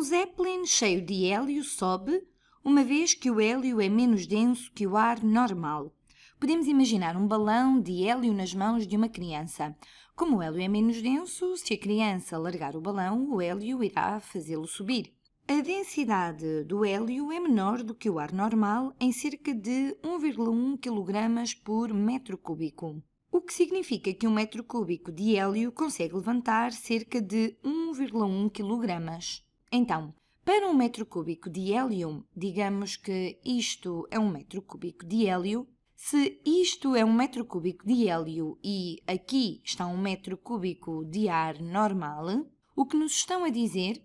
Um Zeppelin cheio de hélio sobe, uma vez que o hélio é menos denso que o ar normal. Podemos imaginar um balão de hélio nas mãos de uma criança. Como o hélio é menos denso, se a criança largar o balão, o hélio irá fazê-lo subir. A densidade do hélio é menor do que o ar normal, em cerca de 1,1 kg por metro cúbico, o que significa que um metro cúbico de hélio consegue levantar cerca de 1,1 kg. Então, para um metro cúbico de hélio, digamos que isto é um metro cúbico de hélio. Se isto é um metro cúbico de hélio e aqui está um metro cúbico de ar normal, o que nos estão a dizer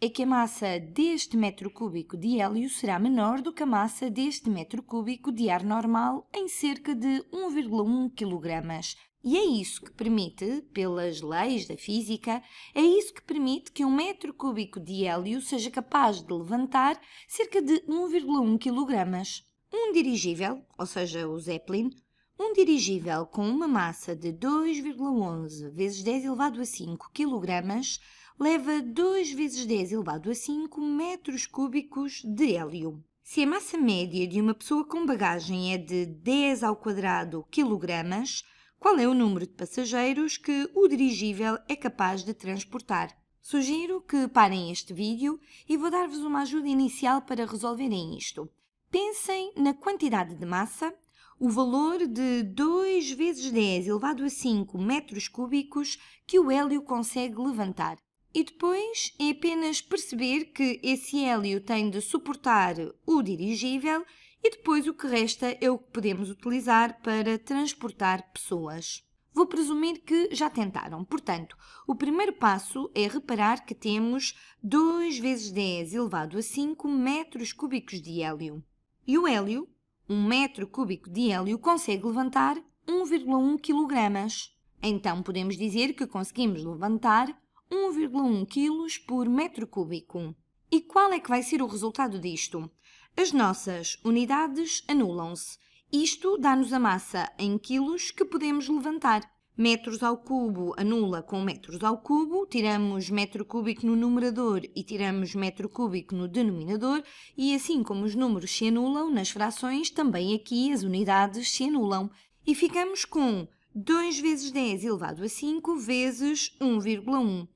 é que a massa deste metro cúbico de hélio será menor do que a massa deste metro cúbico de ar normal em cerca de 1,1 kg. E é isso que permite, pelas leis da física, é isso que permite que um metro cúbico de hélio seja capaz de levantar cerca de 1,1 kg. Um dirigível, ou seja, o Zeppelin, um dirigível com uma massa de 2,11 vezes 10 elevado a 5 kg leva 2 vezes 10 elevado a 5 metros cúbicos de hélio. Se a massa média de uma pessoa com bagagem é de 10 ao quadrado quilogramas, qual é o número de passageiros que o dirigível é capaz de transportar? Sugiro que parem este vídeo e vou dar-vos uma ajuda inicial para resolverem isto. Pensem na quantidade de massa, o valor de 2 vezes 10 elevado a 5 metros cúbicos que o hélio consegue levantar e depois é apenas perceber que esse hélio tem de suportar o dirigível e depois o que resta é o que podemos utilizar para transportar pessoas. Vou presumir que já tentaram. Portanto, o primeiro passo é reparar que temos 2 vezes 10 elevado a 5 metros cúbicos de hélio. E o hélio, 1 metro cúbico de hélio, consegue levantar 1,1 kg. Então podemos dizer que conseguimos levantar 1,1 kg por metro cúbico. E qual é que vai ser o resultado disto? As nossas unidades anulam-se. Isto dá-nos a massa em quilos que podemos levantar. Metros ao cubo anula com metros ao cubo, tiramos metro cúbico no numerador e tiramos metro cúbico no denominador, e assim como os números se anulam nas frações, também aqui as unidades se anulam. E ficamos com 2 vezes 10 elevado a 5 vezes 1,1.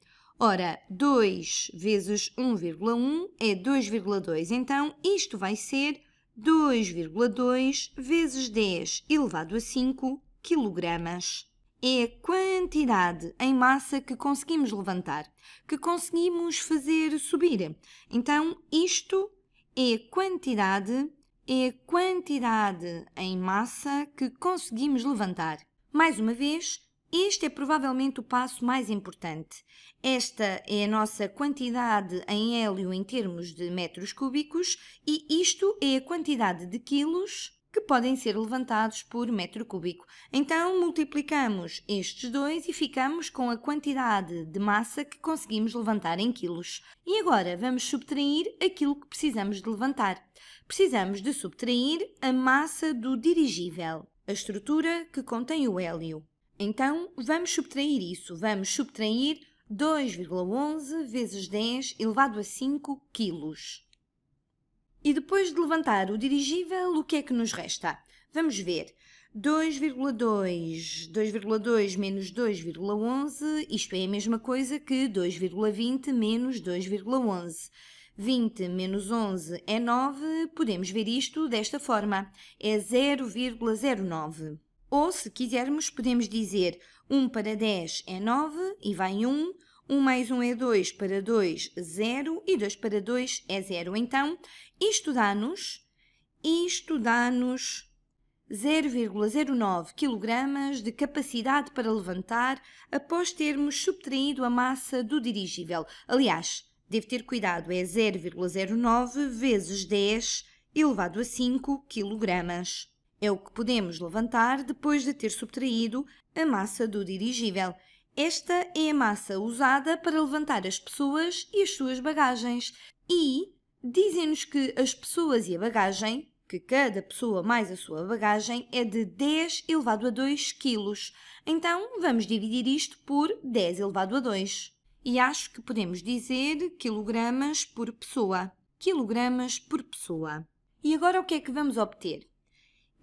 Ora, 2 vezes 1,1 é 2,2, então isto vai ser 2,2 vezes 10 elevado a 5 quilogramas. É a quantidade em massa que conseguimos levantar, que conseguimos fazer subir. Então, isto é a quantidade, é a quantidade em massa que conseguimos levantar. Mais uma vez, este é provavelmente o passo mais importante. Esta é a nossa quantidade em hélio em termos de metros cúbicos e isto é a quantidade de quilos que podem ser levantados por metro cúbico. Então multiplicamos estes dois e ficamos com a quantidade de massa que conseguimos levantar em quilos. E agora vamos subtrair aquilo que precisamos de levantar. Precisamos de subtrair a massa do dirigível, a estrutura que contém o hélio. Então, vamos subtrair isso. Vamos subtrair 2,11 vezes 10 elevado a 5 quilos. E depois de levantar o dirigível, o que é que nos resta? Vamos ver. 2,2, 2,2 menos 2,11, isto é a mesma coisa que 2,20 menos 2,11. 20 menos 11 é 9, podemos ver isto desta forma, é 0,09. Ou, se quisermos, podemos dizer 1 para 10 é 9 e vai 1, 1 mais 1 é 2 para 2, 0 e 2 para 2 é 0. Então, isto dá-nos, isto dá-nos 0,09 kg de capacidade para levantar após termos subtraído a massa do dirigível. Aliás, deve ter cuidado, é 0,09 vezes 10 elevado a 5 kg. É o que podemos levantar depois de ter subtraído a massa do dirigível. Esta é a massa usada para levantar as pessoas e as suas bagagens. E dizem-nos que as pessoas e a bagagem, que cada pessoa mais a sua bagagem, é de 10 elevado a 2 kg. Então vamos dividir isto por 10 elevado a 2. E acho que podemos dizer quilogramas por pessoa. Quilogramas por pessoa. E agora o que é que vamos obter?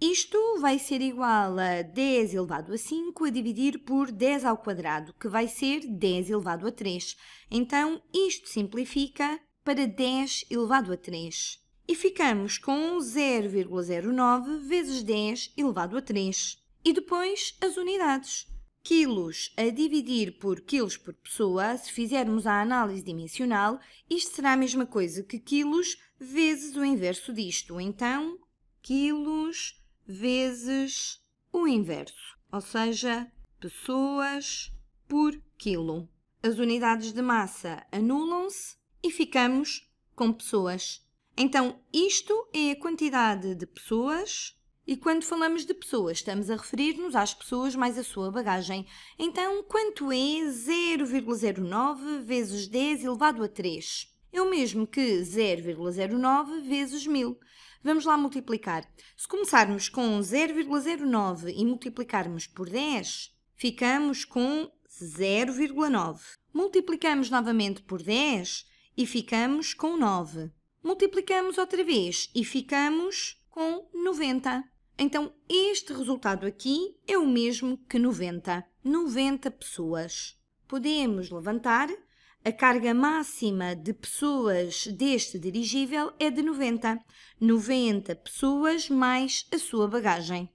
Isto vai ser igual a 10 elevado a 5 a dividir por 10 ao quadrado, que vai ser 10 elevado a 3. Então, isto simplifica para 10 elevado a 3. E ficamos com 0,09 vezes 10 elevado a 3. E depois as unidades. Quilos a dividir por quilos por pessoa, se fizermos a análise dimensional, isto será a mesma coisa que quilos vezes o inverso disto. Então, quilos vezes o inverso, ou seja, pessoas por quilo. As unidades de massa anulam-se e ficamos com pessoas. Então, isto é a quantidade de pessoas, e quando falamos de pessoas, estamos a referir-nos às pessoas mais a sua bagagem. Então, quanto é 0,09 vezes 10 elevado a 3? é o mesmo que 0,09 vezes 1000. Vamos lá multiplicar. Se começarmos com 0,09 e multiplicarmos por 10, ficamos com 0,9. Multiplicamos novamente por 10 e ficamos com 9. Multiplicamos outra vez e ficamos com 90. Então, este resultado aqui é o mesmo que 90. 90 pessoas. Podemos levantar a carga máxima de pessoas deste dirigível é de 90. 90 pessoas mais a sua bagagem.